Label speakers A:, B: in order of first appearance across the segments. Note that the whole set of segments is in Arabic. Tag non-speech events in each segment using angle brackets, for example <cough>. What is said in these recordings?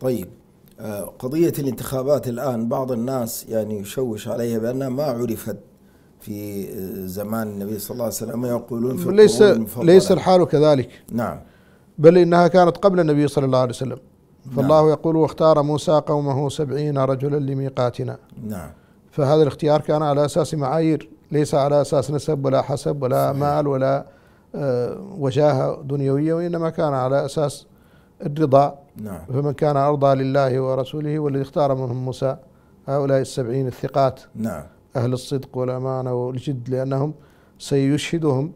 A: طيب آه، قضية الانتخابات الآن بعض الناس يعني يشوش عليها بأنها ما عرفت في آه، زمان النبي صلى الله عليه وسلم يقولون في ليس ليس الحال كذلك نعم بل إنها كانت قبل النبي صلى الله عليه وسلم فالله نعم. يقول واختار موسى قومه سبعين رجلا لميقاتنا نعم فهذا الاختيار كان على أساس معايير ليس على أساس نسب ولا حسب ولا صحيح. مال ولا آه، وجاهة دنيوية وإنما كان على أساس الرضا نعم فمن كان أرضى لله ورسوله والذي اختار منهم موسى هؤلاء السبعين الثقات نعم أهل الصدق والأمانة والجد لأنهم سيشهدهم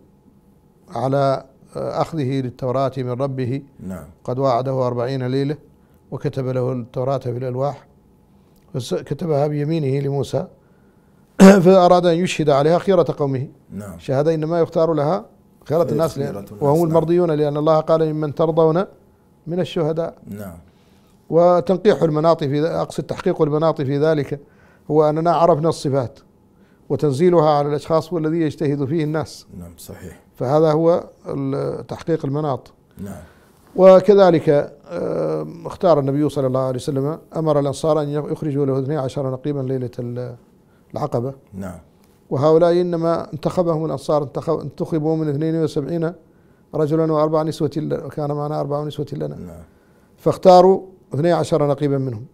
A: على آه، أخذه للتوراة من ربه نعم قد وعده أربعين ليلة وكتب له التوراة في الألواح كتبها بيمينه لموسى <coughs> فأراد أن يشهد عليها خيرة قومه نعم شهادة إنما يختار لها خيرة الناس وهم نعم. المرضيون لأن الله قال ممن ترضون من الشهداء نعم وتنقيح المناط في أقصد تحقيق المناط في ذلك هو أننا عرفنا الصفات وتنزيلها على الأشخاص والذي يجتهد فيه الناس نعم صحيح فهذا هو تحقيق المناط نعم وكذلك آه، اختار النبي صلى الله عليه وسلم أمر الأنصار أن يخرجوا له 12 نقيبا ليلة العقبة نعم وهؤلاء إنما انتخبهم الأنصار انتخبوا من 72 رجلا وأربع نسوة لنا وكان معنا أربع نسوة لنا نعم. فاختاروا 12 نقيبا منهم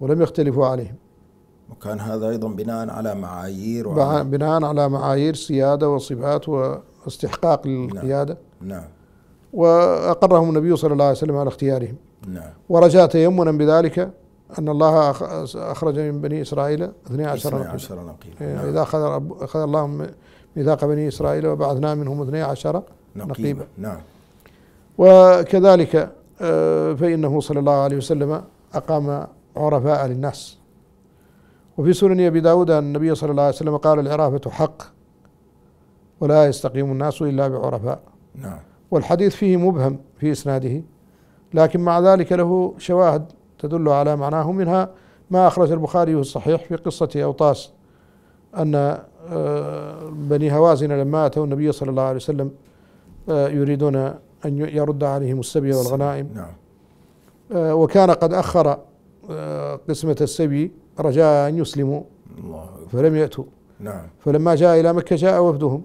A: ولم يختلفوا عليهم وكان هذا أيضا بناء على معايير وعلى بناء على معايير سيادة وصفات واستحقاق نعم. للقيادة نعم, نعم. وأقرهم النبي صلى الله عليه وسلم على اختيارهم نعم ورجاء تيمنا بذلك أن الله أخرج من بني إسرائيل 12 نقيبا 12 نقيبا إيه، نعم. إذا أخذ, أخذ الله ميثاق بني إسرائيل وبعثنا منهم 12 نقيبة نعم وكذلك آه، فإنه صلى الله عليه وسلم أقام عرفاء للناس وفي سنن أبي داود أن النبي صلى الله عليه وسلم قال العرافة حق ولا يستقيم الناس إلا بعرفاء نعم والحديث فيه مبهم في إسناده لكن مع ذلك له شواهد تدل على معناه منها ما أخرج البخاري الصحيح في قصة أوطاس أن آه، بني هوازن لما أتوا النبي صلى الله عليه وسلم يريدون أن يرد عليهم السبي والغنائم نعم. آه، وكان قد أخر آه، قسمة السبي رجاء أن يسلموا الله فلم يأتوا نعم فلما جاء إلى مكة جاء وفدهم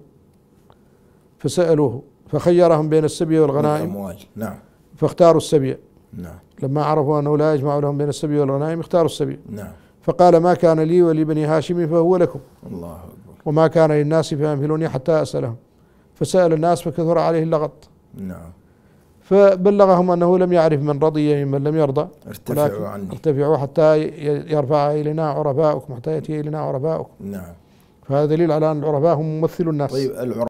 A: فسألوه فخيرهم بين السبي والغنائم نعم فاختاروا السبي نعم لما عرفوا أنه لا يجمع لهم بين السبي والغنائم اختاروا السبي نعم فقال ما كان لي ولبني هاشم فهو لكم الله أكبر وما كان للناس فأمهلوني حتى أسألهم فسأل الناس فكثر عليه اللغط نعم فبلغهم أنه لم يعرف من رضي من لم يرضى ارتفعوا عني ارتفعوا حتى يرفع إلينا عرفاؤكم حتى يأتي إلينا عرفاؤكم نعم فهذا دليل على أن العرفاء هم ممثل الناس طيب العرفاء